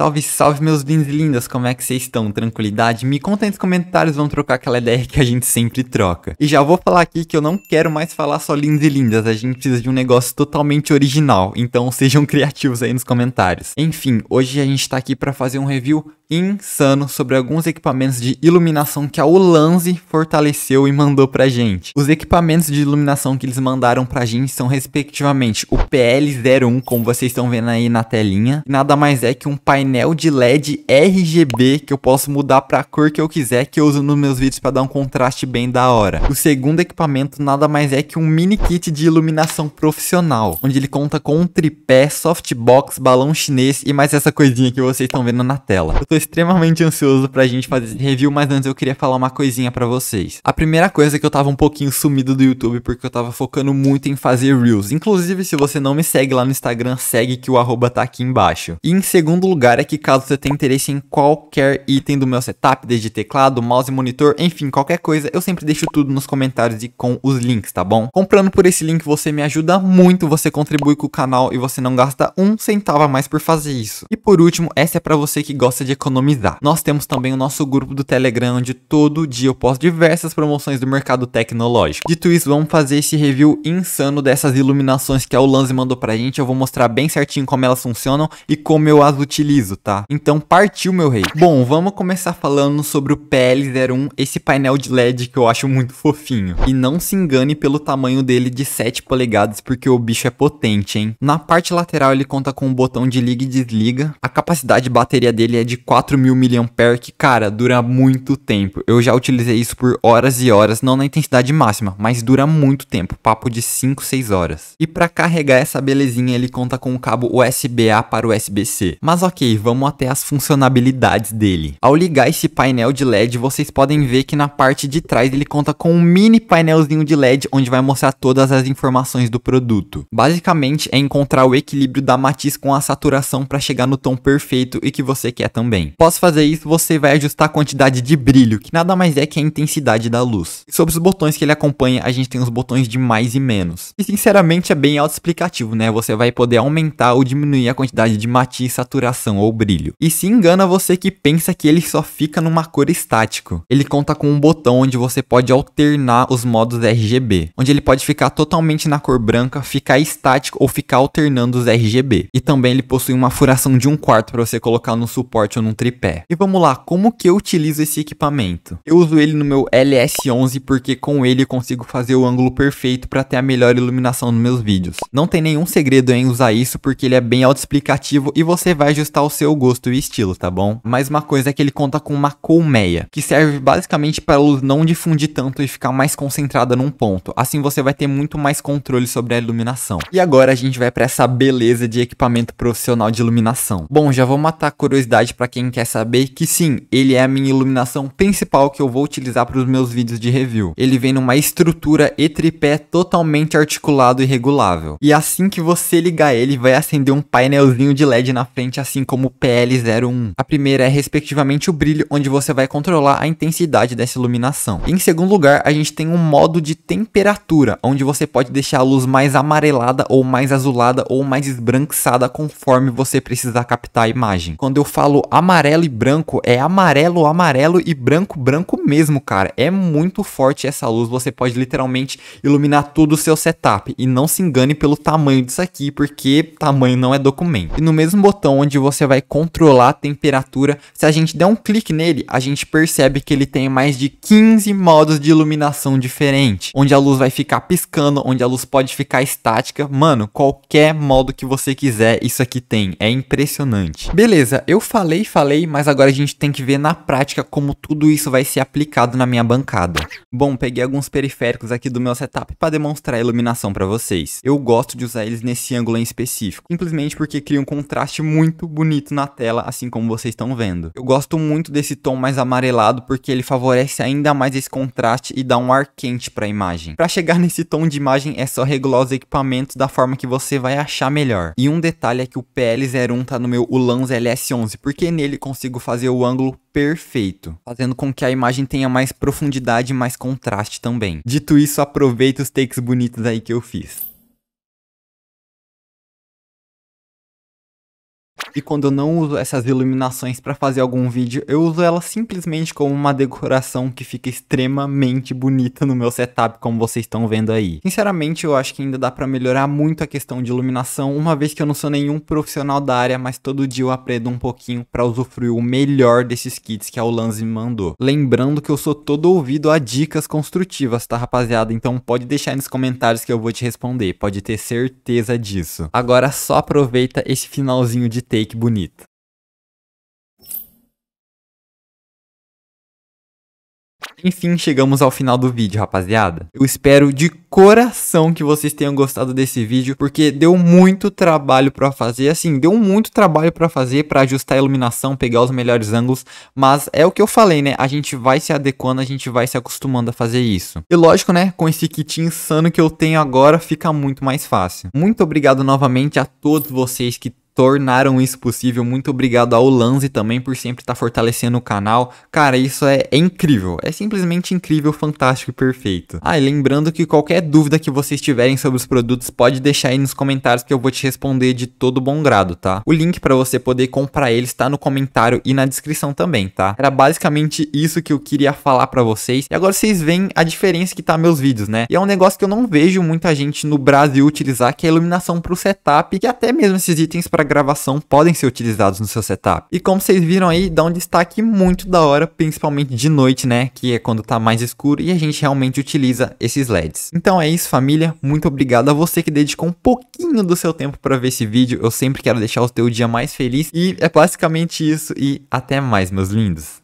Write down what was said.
Salve, salve, meus lindos e lindas, como é que vocês estão? Tranquilidade? Me conta aí nos comentários, vão trocar aquela ideia que a gente sempre troca. E já vou falar aqui que eu não quero mais falar só lindos e lindas, a gente precisa de um negócio totalmente original, então sejam criativos aí nos comentários. Enfim, hoje a gente tá aqui para fazer um review insano sobre alguns equipamentos de iluminação que a Ulanzi fortaleceu e mandou pra gente. Os equipamentos de iluminação que eles mandaram pra gente são respectivamente o PL01, como vocês estão vendo aí na telinha, nada mais é que um painel de LED RGB que eu posso mudar pra cor que eu quiser, que eu uso nos meus vídeos para dar um contraste bem da hora. O segundo equipamento nada mais é que um mini kit de iluminação profissional, onde ele conta com um tripé, softbox, balão chinês e mais essa coisinha que vocês estão vendo na tela. Eu tô extremamente ansioso pra gente fazer esse review, mas antes eu queria falar uma coisinha para vocês. A primeira coisa é que eu tava um pouquinho sumido do YouTube porque eu tava focando muito em fazer Reels. Inclusive, se você não me segue lá no Instagram, segue que o arroba tá aqui embaixo. E em segundo lugar é que caso você tenha interesse em qualquer item do meu setup, desde teclado, mouse, monitor, enfim, qualquer coisa, eu sempre deixo tudo nos comentários e com os links, tá bom? Comprando por esse link você me ajuda muito, você contribui com o canal e você não gasta um centavo a mais por fazer isso. E por último, essa é para você que gosta de economia economizar. Nós temos também o nosso grupo do Telegram, onde todo dia eu posto diversas promoções do mercado tecnológico. Dito isso, vamos fazer esse review insano dessas iluminações que a Ulanzi mandou pra gente. Eu vou mostrar bem certinho como elas funcionam e como eu as utilizo, tá? Então partiu, meu rei. Bom, vamos começar falando sobre o PL01, esse painel de LED que eu acho muito fofinho. E não se engane pelo tamanho dele de 7 polegadas, porque o bicho é potente, hein? Na parte lateral ele conta com um botão de liga e desliga. A capacidade de bateria dele é de 4 4000 mAh que, cara, dura muito tempo. Eu já utilizei isso por horas e horas, não na intensidade máxima, mas dura muito tempo, papo de 5, 6 horas. E para carregar essa belezinha, ele conta com um cabo USB-A para USB-C. Mas ok, vamos até as funcionalidades dele. Ao ligar esse painel de LED, vocês podem ver que na parte de trás ele conta com um mini painelzinho de LED onde vai mostrar todas as informações do produto. Basicamente é encontrar o equilíbrio da matiz com a saturação para chegar no tom perfeito e que você quer também. Posso Após fazer isso, você vai ajustar a quantidade de brilho, que nada mais é que a intensidade da luz. E sobre os botões que ele acompanha, a gente tem os botões de mais e menos. E sinceramente é bem autoexplicativo, né? Você vai poder aumentar ou diminuir a quantidade de matiz, saturação ou brilho. E se engana você que pensa que ele só fica numa cor estático. Ele conta com um botão onde você pode alternar os modos RGB, onde ele pode ficar totalmente na cor branca, ficar estático ou ficar alternando os RGB. E também ele possui uma furação de um quarto para você colocar no suporte ou no um tripé. E vamos lá, como que eu utilizo esse equipamento? Eu uso ele no meu LS11 porque com ele eu consigo fazer o ângulo perfeito para ter a melhor iluminação nos meus vídeos. Não tem nenhum segredo em usar isso porque ele é bem autoexplicativo e você vai ajustar o seu gosto e estilo, tá bom? Mais uma coisa é que ele conta com uma colmeia, que serve basicamente para a luz não difundir tanto e ficar mais concentrada num ponto. Assim você vai ter muito mais controle sobre a iluminação. E agora a gente vai para essa beleza de equipamento profissional de iluminação. Bom, já vou matar a curiosidade para quem quem quer saber que sim, ele é a minha iluminação principal que eu vou utilizar para os meus vídeos de review. Ele vem numa estrutura e tripé totalmente articulado e regulável. E assim que você ligar ele, vai acender um painelzinho de LED na frente, assim como o PL01. A primeira é respectivamente o brilho, onde você vai controlar a intensidade dessa iluminação. Em segundo lugar, a gente tem um modo de temperatura, onde você pode deixar a luz mais amarelada ou mais azulada ou mais esbranquiçada conforme você precisar captar a imagem. Quando eu falo amarelada, amarelo e branco é amarelo, amarelo e branco, branco mesmo, cara. É muito forte essa luz, você pode literalmente iluminar todo o seu setup. E não se engane pelo tamanho disso aqui, porque tamanho não é documento. E no mesmo botão onde você vai controlar a temperatura, se a gente der um clique nele, a gente percebe que ele tem mais de 15 modos de iluminação diferente, onde a luz vai ficar piscando, onde a luz pode ficar estática. Mano, qualquer modo que você quiser, isso aqui tem. É impressionante. Beleza, eu falei, falei falei, mas agora a gente tem que ver na prática como tudo isso vai ser aplicado na minha bancada. Bom, peguei alguns periféricos aqui do meu setup para demonstrar a iluminação para vocês. Eu gosto de usar eles nesse ângulo em específico, simplesmente porque cria um contraste muito bonito na tela, assim como vocês estão vendo. Eu gosto muito desse tom mais amarelado porque ele favorece ainda mais esse contraste e dá um ar quente para a imagem. Para chegar nesse tom de imagem é só regular os equipamentos da forma que você vai achar melhor. E um detalhe é que o PL01 tá no meu Ulans LS11, porque nele ele consigo fazer o ângulo perfeito, fazendo com que a imagem tenha mais profundidade e mais contraste também. Dito isso, aproveita os takes bonitos aí que eu fiz. E quando eu não uso essas iluminações para fazer algum vídeo, eu uso elas simplesmente como uma decoração que fica extremamente bonita no meu setup, como vocês estão vendo aí. Sinceramente, eu acho que ainda dá para melhorar muito a questão de iluminação, uma vez que eu não sou nenhum profissional da área, mas todo dia eu aprendo um pouquinho para usufruir o melhor desses kits que a Olanzi me mandou. Lembrando que eu sou todo ouvido a dicas construtivas, tá rapaziada? Então pode deixar aí nos comentários que eu vou te responder, pode ter certeza disso. Agora só aproveita esse finalzinho de texto fake bonita. Enfim, chegamos ao final do vídeo, rapaziada. Eu espero de coração que vocês tenham gostado desse vídeo, porque deu muito trabalho para fazer, assim, deu muito trabalho para fazer, para ajustar a iluminação, pegar os melhores ângulos, mas é o que eu falei, né? A gente vai se adequando, a gente vai se acostumando a fazer isso. E lógico, né, com esse kit insano que eu tenho agora, fica muito mais fácil. Muito obrigado novamente a todos vocês que tornaram isso possível. Muito obrigado ao Lanze também por sempre estar tá fortalecendo o canal. Cara, isso é, é, incrível. É simplesmente incrível, fantástico e perfeito. Ah, e lembrando que qualquer dúvida que vocês tiverem sobre os produtos, pode deixar aí nos comentários que eu vou te responder de todo bom grado, tá? O link para você poder comprar eles está no comentário e na descrição também, tá? Era basicamente isso que eu queria falar para vocês. E agora vocês veem a diferença que tá meus vídeos, né? E é um negócio que eu não vejo muita gente no Brasil utilizar, que é a iluminação pro setup e até mesmo esses itens para gravação podem ser utilizados no seu setup. E como vocês viram aí, dá um destaque muito da hora, principalmente de noite, né? Que é quando tá mais escuro e a gente realmente utiliza esses LEDs. Então é isso, família. Muito obrigado a você que dedicou um pouquinho do seu tempo para ver esse vídeo. Eu sempre quero deixar o seu dia mais feliz e é basicamente isso e até mais, meus lindos.